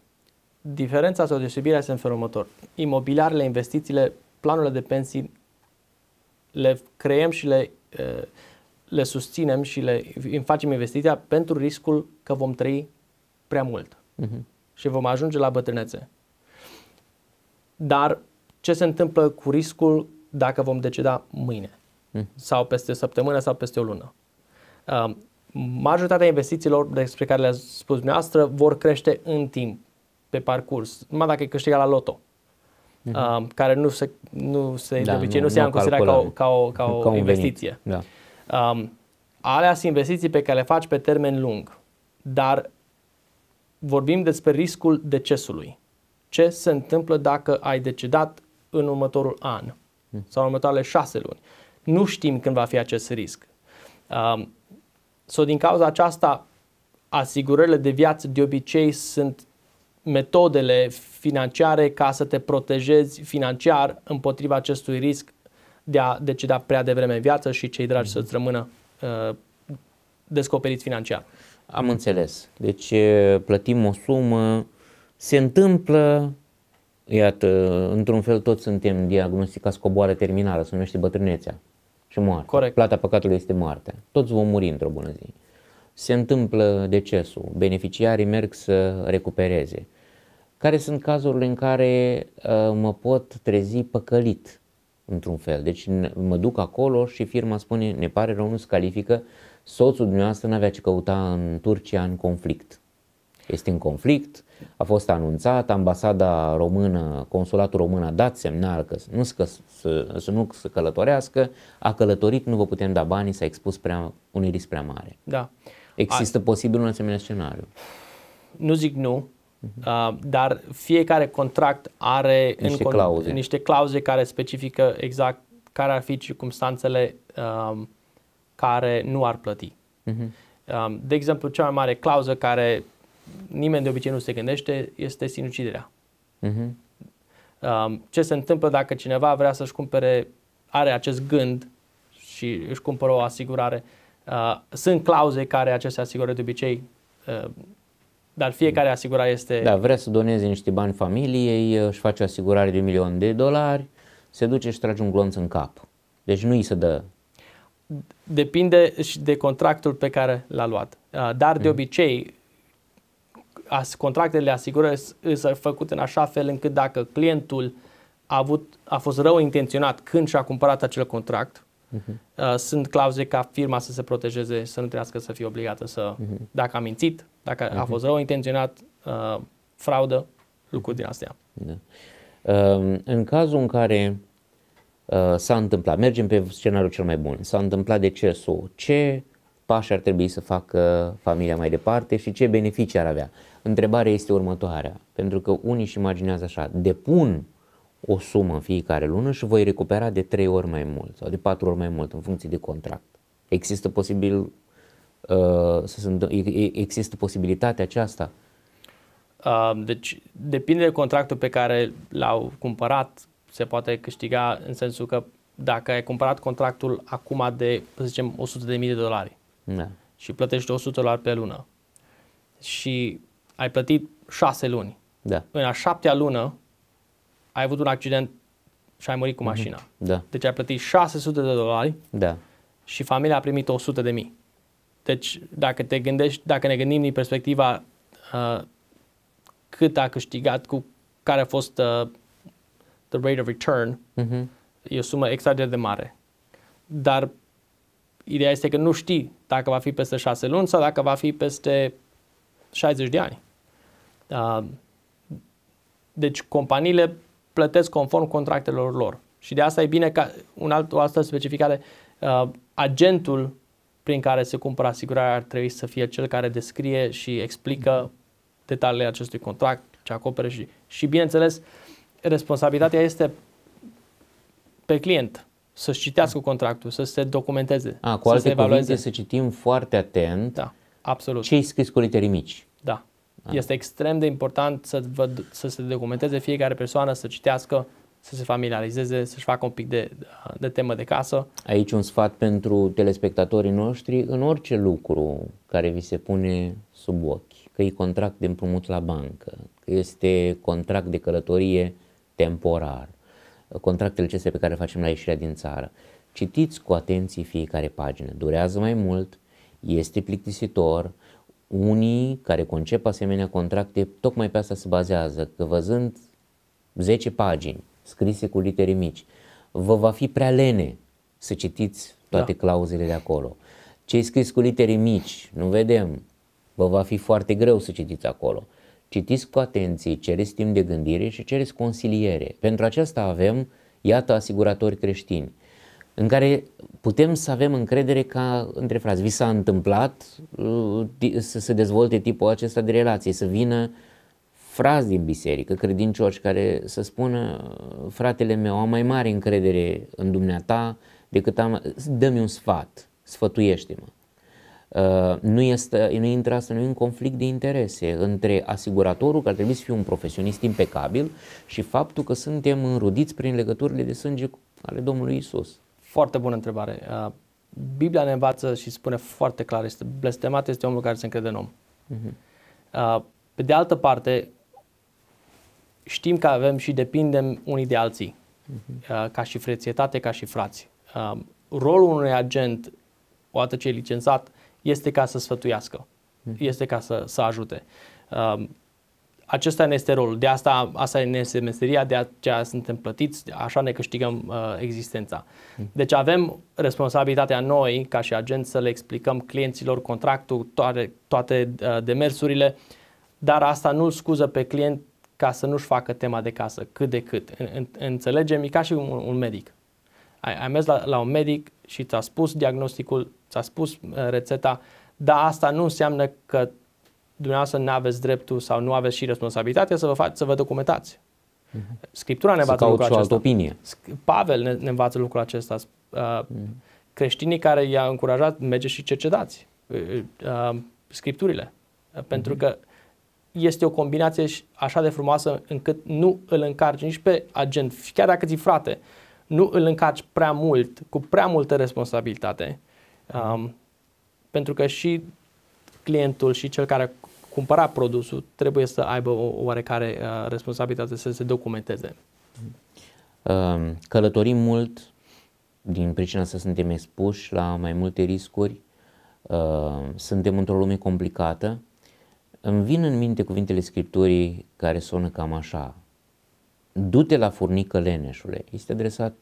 Diferența sau deosebirea este în felul următor. Imobiliarele, investițiile, planurile de pensii le creăm și le uh, le susținem și le facem investiția pentru riscul că vom trăi prea mult uh-huh. și vom ajunge la bătrânețe. Dar ce se întâmplă cu riscul dacă vom deceda mâine uh-huh. sau peste o săptămână sau peste o lună? Uh, majoritatea investițiilor despre care le-ați spus dumneavoastră vor crește în timp, pe parcurs, numai dacă e câștigat la loto. Uh-huh. care nu se, nu se da, de obicei nu, nu se ia în considerare ca o, ca o, ca o ca investiție. Da. Um, alea sunt investiții pe care le faci pe termen lung, dar vorbim despre riscul decesului. Ce se întâmplă dacă ai decedat în următorul an hmm. sau în următoarele șase luni? Nu știm când va fi acest risc. Um, so, din cauza aceasta, asigurările de viață de obicei sunt metodele financiare ca să te protejezi financiar împotriva acestui risc de a decida prea devreme în viață și cei dragi mhm. să-ți rămână uh, descoperiți financiar. Am înțeles. Deci plătim o sumă, se întâmplă, iată, într-un fel toți suntem diagnosticați cu o boală terminală, se numește bătrânețea și moarte. Corect. Plata păcatului este moartea. Toți vom muri într-o bună zi. Se întâmplă decesul, beneficiarii merg să recupereze. Care sunt cazurile în care uh, mă pot trezi păcălit? într-un fel. Deci mă duc acolo și firma spune, ne pare rău, nu se califică, soțul dumneavoastră nu avea ce căuta în Turcia în conflict. Este în conflict, a fost anunțat, ambasada română, consulatul român a dat semnal că nu să, să, să nu să călătorească, a călătorit, nu vă putem da banii, s-a expus prea, unui risc prea mare. Da. Există a... posibil un asemenea scenariu. Nu zic nu, Mhm. Uh, dar fiecare contract are niște, în con- clauze. niște clauze care specifică exact care ar fi circumstanțele um, care nu ar plăti. Uh-huh. Um, de exemplu, cea mai mare clauză care nimeni de obicei nu se gândește este sinuciderea. Uh-huh. Um, ce se întâmplă dacă cineva vrea să-și cumpere, are acest gând și își cumpără o asigurare? Uh, sunt clauze care aceste asigurări de obicei uh, dar fiecare asigurare este... Da, vrea să doneze niște bani familiei, își face o asigurare de un milion de dolari, se duce și trage un glonț în cap. Deci nu îi se dă depinde și de contractul pe care l-a luat. Ah, dar de mhm. obicei contractele asigurări sunt făcute în așa fel încât dacă clientul a, avut, a fost rău intenționat când și-a cumpărat acel contract, Uh-huh. Sunt clauze ca firma să se protejeze, să nu trească să fie obligată să, uh-huh. dacă a mințit, dacă uh-huh. a fost rău intenționat, uh, fraudă, lucruri din astea. Da. Uh, în cazul în care uh, s-a întâmplat, mergem pe scenariul cel mai bun, s-a întâmplat decesul, ce pași ar trebui să facă familia mai departe și ce beneficii ar avea? Întrebarea este următoarea, pentru că unii își imaginează așa, depun o sumă în fiecare lună și voi recupera de 3 ori mai mult sau de 4 ori mai mult în funcție de contract. Există posibil uh, să se, există posibilitatea aceasta? Uh, deci depinde de contractul pe care l-au cumpărat, se poate câștiga în sensul că dacă ai cumpărat contractul acum de, să zicem, 100.000 de dolari da. și plătești 100 dolari pe lună și ai plătit 6 luni, da. în a șaptea lună ai avut un accident și ai murit cu mhm. mașina. Mm-hmm. Da. Deci ai plătit 600 de dolari da. și familia a primit 100 de mii. Deci dacă te gândești, dacă ne gândim din perspectiva uh, cât a câștigat, cu care a fost uh, the rate of return, mm-hmm. e o sumă exager de mare. Dar ideea este că nu știi dacă va fi peste 6 luni sau dacă va fi peste 60 de ani. Uh, deci companiile plătesc conform contractelor lor. Și de asta e bine ca un alt, o altă specificare, uh, agentul prin care se cumpără asigurarea ar trebui să fie cel care descrie și explică detaliile acestui contract, ce acopere și, și bineînțeles, responsabilitatea este pe client să-și citească contractul, să se documenteze, A, cu să alte se evalueze. Cuvinte, să citim foarte atent da, absolut. ce-i scris cu litere mici. Da. Este extrem de important să, vă, să se documenteze fiecare persoană, să citească, să se familiarizeze, să-și facă un pic de, de temă de casă. Aici un sfat pentru telespectatorii noștri, în orice lucru care vi se pune sub ochi, că e contract de împrumut la bancă, că este contract de călătorie temporar, contractele ce pe care le facem la ieșirea din țară, citiți cu atenție fiecare pagină, durează mai mult, este plictisitor, unii care concep asemenea contracte tocmai pe asta se bazează, că văzând 10 pagini scrise cu litere mici, vă va fi prea lene să citiți toate da. clauzele de acolo. Ce e scris cu litere mici, nu vedem, vă va fi foarte greu să citiți acolo. Citiți cu atenție, cereți timp de gândire și cereți consiliere. Pentru aceasta avem, iată, asiguratori creștini în care putem să avem încredere ca între frați. Vi s-a întâmplat uh, să se dezvolte tipul acesta de relații, să vină frați din biserică, credincioși care să spună uh, fratele meu, am mai mare încredere în dumneata decât am, dă-mi un sfat, sfătuiește-mă. Uh, nu, este, nu intră asta, nu e un conflict de interese între asiguratorul, care trebuie să fie un profesionist impecabil, și faptul că suntem înrudiți prin legăturile de sânge ale Domnului Isus. Foarte bună întrebare. Uh, Biblia ne învață și spune foarte clar, este blestemat este omul care se încrede în om. Uh-huh. Pe de altă parte, știm că avem și depindem unii de alții, uh-huh. ca și frețietate, ca și frați. Uh, rolul unui agent, odată ce e licențat, este ca să sfătuiască, uh-huh. este ca să, să ajute. Uh, acesta ne este rolul, de asta, asta ne este meseria, de aceea suntem plătiți, așa ne câștigăm uh, existența. Hmm. Deci avem responsabilitatea noi, ca și agent, să le explicăm clienților contractul, toate, toate uh, demersurile, dar asta nu îl scuză pe client ca să nu-și facă tema de casă, cât de cât. În, înțelegem, e ca și un, un medic. Ai, ai mers la, la un medic și ți-a spus diagnosticul, ți-a spus uh, rețeta, dar asta nu înseamnă că dumneavoastră nu aveți dreptul sau nu aveți și responsabilitatea să vă, fac, să vă documentați. Mhm. Scriptura ne învață lucrul acesta. opinie. Pavel ne, ne învață lucrul acesta. Uh, uh-huh. Creștinii care i-a încurajat, merge și cercetați uh, uh, scripturile. Uh-huh. Pentru mhm. că este o combinație așa de frumoasă încât nu îl încarci nici pe agent, chiar dacă ți frate, nu îl încarci prea mult, cu prea multă responsabilitate. Um, pentru că și clientul și cel care cumpăra produsul, trebuie să aibă o oarecare uh, responsabilitate să se documenteze. Um, călătorim mult din pricina să suntem expuși la mai multe riscuri, um, suntem într-o lume complicată. Îmi vin în minte cuvintele Scripturii care sună cam așa. Du-te la furnică leneșule. Este adresat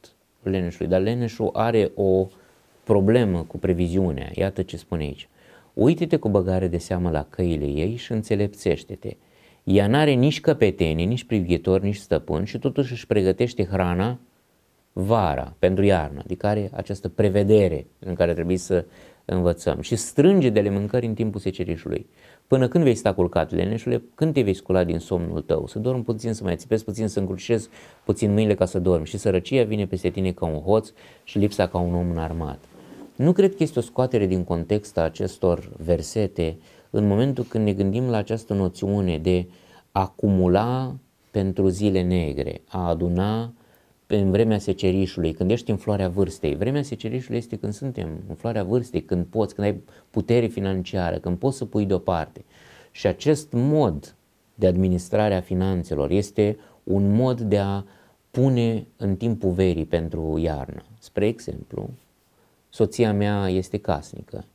leneșului, dar leneșul are o problemă cu previziunea. Iată ce spune aici uite-te cu băgare de seamă la căile ei și înțelepțește-te. Ea n-are nici căpetenii, nici privitori, nici stăpân și totuși își pregătește hrana vara, pentru iarnă, adică are această prevedere în care trebuie să învățăm și strânge de le mâncări în timpul secerișului. Până când vei sta culcat, leneșule, când te vei scula din somnul tău, să dormi puțin, să mai țipezi puțin, să încrucișezi puțin mâinile ca să dormi și sărăcia vine peste tine ca un hoț și lipsa ca un om înarmat. Nu cred că este o scoatere din context a acestor versete în momentul când ne gândim la această noțiune de acumula pentru zile negre, a aduna în vremea secerișului, când ești în floarea vârstei. Vremea secerișului este când suntem în floarea vârstei, când poți, când ai putere financiară, când poți să pui deoparte. Și acest mod de administrare a finanțelor este un mod de a pune în timpul verii pentru iarnă. Spre exemplu, soția mea este casnică.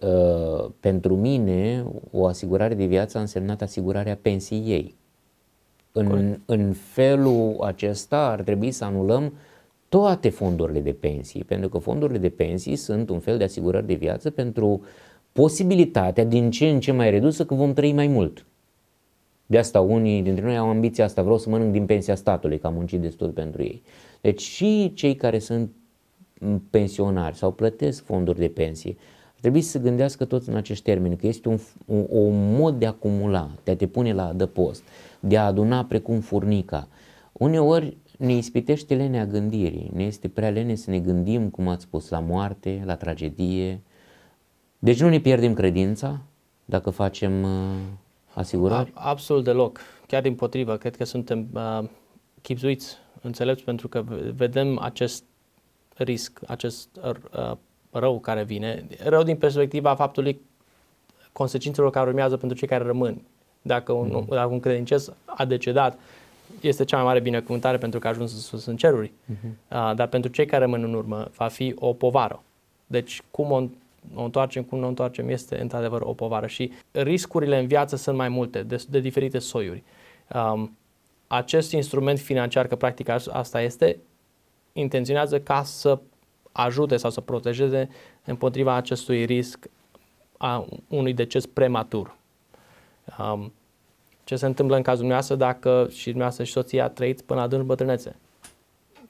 Uh, pentru mine, o asigurare de viață a însemnat asigurarea pensiei ei. În, în felul acesta ar trebui să anulăm toate fondurile de pensii, pentru că fondurile de pensii sunt un fel de asigurări de viață pentru posibilitatea din ce în ce mai redusă că vom trăi mai mult. De asta unii dintre noi au ambiția asta, vreau să mănânc din pensia statului, că am muncit destul pentru ei. Deci și cei care sunt pensionari sau plătesc fonduri de pensie, ar trebui să gândească tot în acești termeni, că este un, un, un mod de a acumula, de a te pune la adăpost, de a aduna precum furnica. Uneori ne ispitește lenea gândirii, ne este prea lene să ne gândim, cum ați spus, la moarte, la tragedie. Deci nu ne pierdem credința dacă facem uh, asigurări? A, absolut deloc. Chiar din potrivă, cred că suntem uh, chipzuiți, înțelepți, pentru că vedem acest risc, acest uh, rău care vine, rău din perspectiva faptului consecințelor care urmează pentru cei care rămân. Dacă un, mm. dacă un credincios a decedat, este cea mai mare binecuvântare pentru că a ajuns sus în ceruri. Mm-hmm. Uh, dar pentru cei care rămân în urmă, va fi o povară. Deci cum o, o întoarcem, cum nu o întoarcem, este într-adevăr o povară. Și riscurile în viață sunt mai multe, de, de diferite soiuri. Um, acest instrument financiar, că practic asta este, intenționează ca să ajute sau să protejeze împotriva acestui risc a unui deces prematur. Um, ce se întâmplă în cazul dumneavoastră dacă și dumneavoastră și soția trăiți până adânc bătrânețe?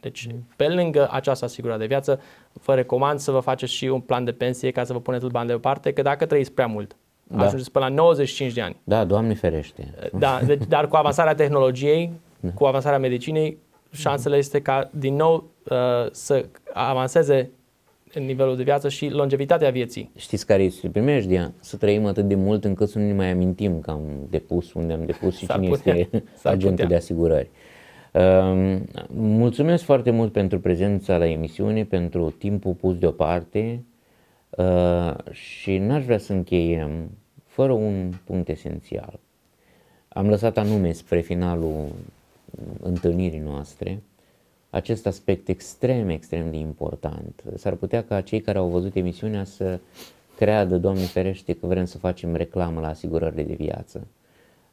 Deci, mm. pe lângă această asigurare de viață, vă recomand să vă faceți și un plan de pensie ca să vă puneți bani deoparte, că dacă trăiți prea mult, da. ajungeți până la 95 de ani. Da, Doamne ferește. Da, deci, dar cu avansarea tehnologiei, da. cu avansarea medicinei, șansele mhm. este ca din nou uh, să avanseze în nivelul de viață și longevitatea vieții. Știți care este primejdia? Să trăim atât de mult încât să nu ne mai amintim că am depus, unde am depus și cine putea. este agentul putea. de asigurări. Um, mulțumesc foarte mult pentru prezența la emisiune, pentru timpul pus deoparte uh, și n-aș vrea să încheiem fără un punct esențial. Am lăsat anume spre finalul întâlnirii noastre, acest aspect extrem, extrem de important. S-ar putea ca cei care au văzut emisiunea să creadă, Doamne ferește, că vrem să facem reclamă la asigurările de viață.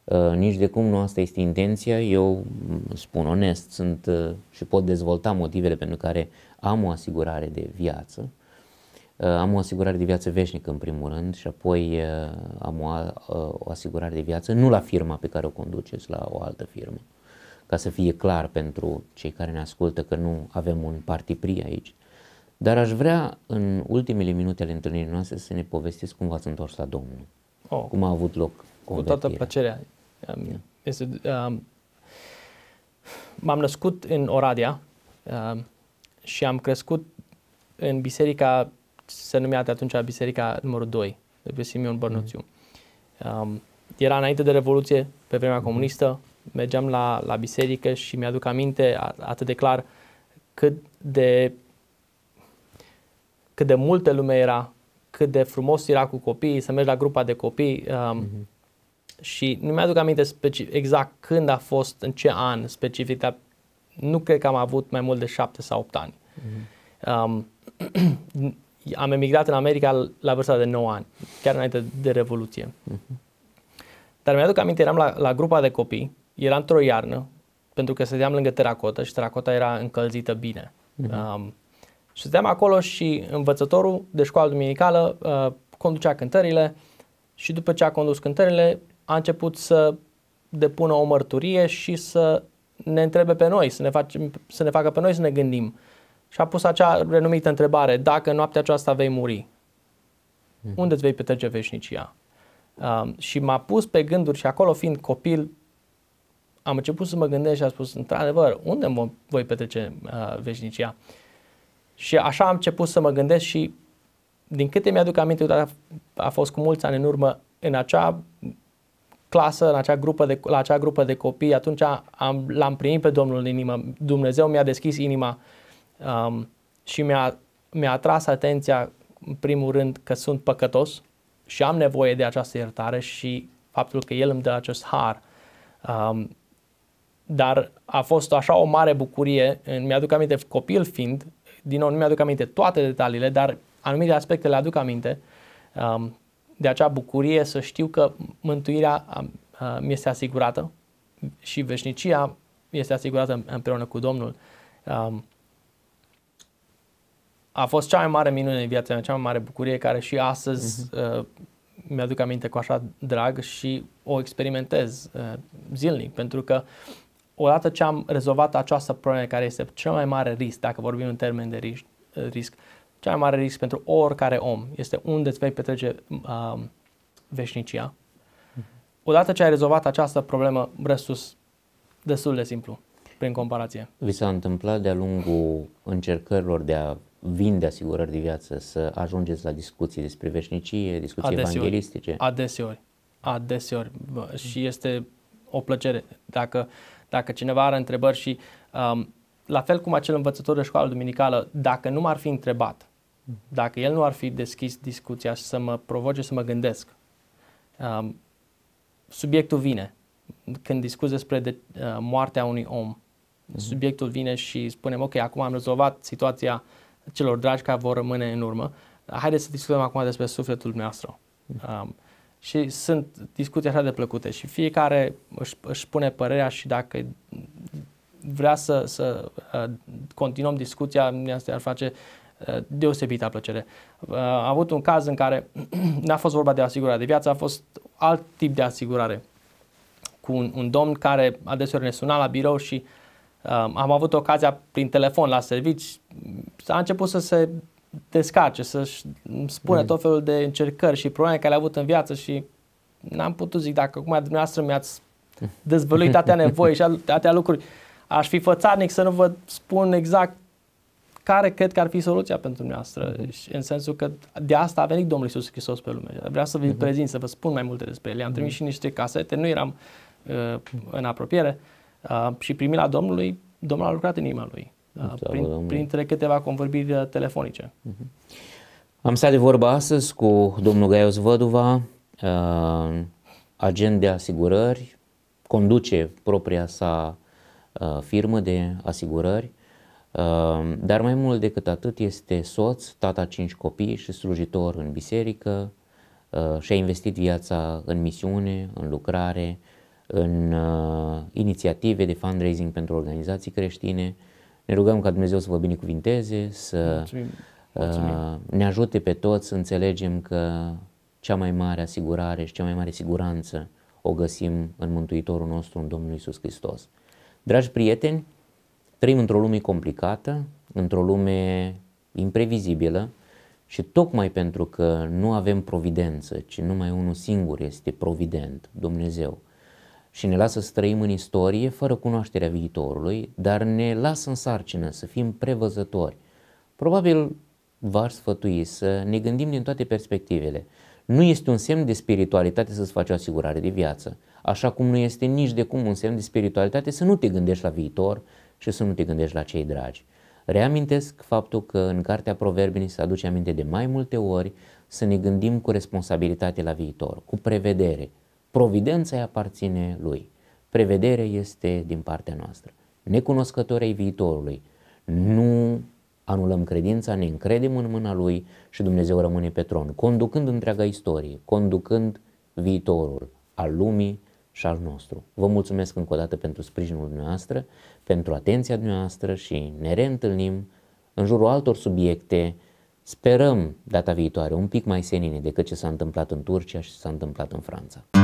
Uh, nici de cum nu asta este intenția, eu spun onest, sunt uh, și pot dezvolta motivele pentru care am o asigurare de viață. Uh, am o asigurare de viață veșnică în primul rând și apoi am o, o asigurare de viață nu la firma pe care o conduceți, la o altă firmă ca să fie clar pentru cei care ne ascultă că nu avem un partipri aici. Dar aș vrea în ultimele minute ale întâlnirii noastre să ne povestiți cum v-ați întors la Domnul. Oh. Cum a avut loc convertirea. Cu toată plăcerea. Da. este, um, m-am născut în Oradea um, și am crescut în biserica, se numea de atunci biserica numărul 2, de pe Simeon Bărnuțiu. Mm. Um, era înainte de Revoluție, pe vremea mm. comunistă, mergeam la, la biserică și mi-aduc aminte atât de clar cât de, cât de multă lume era, cât de frumos era cu copiii, să mergi la grupa de copii. Um, mm-hmm. Și nu mi-aduc aminte specific, exact când a fost, în ce an specific, dar nu cred că am avut mai mult de șapte sau opt ani. Mm-hmm. Um, am emigrat în America la vârsta de 9 ani, chiar înainte de Revoluție. Uh-huh. Dar mi-aduc aminte, eram la, la grupa de copii era într-o iarnă, pentru că stăteam lângă teracotă și teracota era încălzită bine. Uh-huh. Um, și stăteam acolo și învățătorul de școală duminicală uh, conducea cântările și după ce a condus cântările a început să depună o mărturie și să ne întrebe pe noi, să ne, facem, să ne facă pe noi să ne gândim. Și a pus acea renumită întrebare, dacă noaptea aceasta vei muri, mhm. unde îți vei petrece veșnicia? Uh, și m-a pus pe gânduri și acolo fiind copil, am început să mă gândesc și am spus, într-adevăr, unde mă voi petrece uh, veșnicia? Și așa am început să mă gândesc și din câte mi-aduc aminte, a, a fost cu mulți ani în urmă, în acea clasă, în acea grupă de, la acea grupă de copii, atunci am, l-am primit pe Domnul în inimă. Dumnezeu mi-a deschis inima um, și mi-a, mi-a atras atenția, în primul rând, că sunt păcătos și am nevoie de această iertare și faptul că El îmi dă acest har. Um, dar a fost așa o mare bucurie, mi-aduc aminte copil fiind, din nou nu mi-aduc aminte toate detaliile, dar anumite aspecte le aduc aminte, um, de acea bucurie să știu că mântuirea um, uh, mi este asigurată și veșnicia este asigurată împreună cu Domnul. Um, a fost cea mai mare minune în viața mea, cea mai mare bucurie care și astăzi uh-huh. uh, mi-aduc aminte cu așa drag și o experimentez uh, zilnic pentru că odată ce am rezolvat această problemă care este cel mai mare risc, dacă vorbim în termen de risc, eh, risc cel mai mare risc pentru oricare om este unde îți vei petrece uh, veșnicia. Mhm. Odată ce ai rezolvat această problemă, restul destul de simplu, prin comparație. Vi s-a întâmplat de-a lungul încercărilor de a vinde asigurări de viață să ajungeți la discuții despre veșnicie, discuții adeseori, evanghelistice? Adeseori, adeseori. Și este o plăcere. Dacă uh, dacă cineva are întrebări și um, la fel cum acel învățător de școală duminicală, dacă nu m-ar fi întrebat, dacă el nu ar fi deschis discuția și să mă provoce să mă gândesc, um, subiectul vine. Când discuți despre de, uh, moartea unui om, mm-hmm. subiectul vine și spunem, ok, acum am rezolvat situația celor dragi care vor rămâne în urmă, haideți să discutăm acum despre sufletul nostru. Mm-hmm. Um, și sunt discuții așa de plăcute și fiecare își, își pune părerea și dacă vrea să, să uh, continuăm discuția, asta ar face uh, deosebită plăcere. Uh, am avut un caz în care n-a fost vorba de asigurare de viață, a fost alt tip de asigurare cu un, un domn care adeseori ne suna la birou și uh, am avut ocazia prin telefon la servici, a început să se descarce, să-și spune mm. tot felul de încercări și probleme care le-a avut în viață și n-am putut zic dacă acum dumneavoastră mi-ați dezvăluit atâtea nevoi și atâtea lucruri. Aș fi fățarnic să nu vă spun exact care cred că ar fi soluția pentru dumneavoastră, mm în sensul că de asta a venit Domnul Isus Hristos pe lume. Vreau să vi mm-hmm. prezint, să vă spun mai multe despre el. Am trimis mm-hmm. și niște casete, nu eram uh, în apropiere uh, și primit la Domnului, Domnul a lucrat în inima lui prin, printre câteva convorbiri uh, telefonice. Mm-hmm. Am stat de vorbă astăzi cu domnul Gaius Văduva, uh, agent de asigurări, conduce propria sa uh, firmă de asigurări, dar mai mult decât atât este soț, tata cinci copii și slujitor în biserică și-a investit viața în misiune, în lucrare, în inițiative de fundraising pentru organizații creștine, ne rugăm ca Dumnezeu să vă binecuvinteze, să Mulțumim. Uh, Mulțumim. ne ajute pe toți să înțelegem că cea mai mare asigurare și cea mai mare siguranță o găsim în Mântuitorul nostru, în Domnul Isus Hristos. Dragi prieteni, trăim într-o lume complicată, într-o lume imprevizibilă și tocmai pentru că nu avem providență, ci numai unul singur este provident, Dumnezeu, și ne lasă să trăim în istorie fără cunoașterea viitorului, dar ne lasă în sarcină să fim prevăzători. Probabil v-ar sfătui să ne gândim din toate perspectivele. Nu este un semn de spiritualitate să-ți faci o asigurare de viață, așa cum nu este nici de cum un semn de spiritualitate să nu te gândești la viitor și să nu te gândești la cei dragi. Reamintesc faptul că în cartea Proverbe se aduce aminte de mai multe ori să ne gândim cu responsabilitate la viitor, cu prevedere, Providența îi aparține lui. Prevederea este din partea noastră. Necunoscătorii viitorului. Nu anulăm credința, ne încredem în mâna lui și Dumnezeu rămâne pe tron, conducând întreaga istorie, conducând viitorul al lumii și al nostru. Vă mulțumesc încă o dată pentru sprijinul dumneavoastră, pentru atenția dumneavoastră și ne reîntâlnim în jurul altor subiecte. Sperăm data viitoare un pic mai senine decât ce s-a întâmplat în Turcia și ce s-a întâmplat în Franța.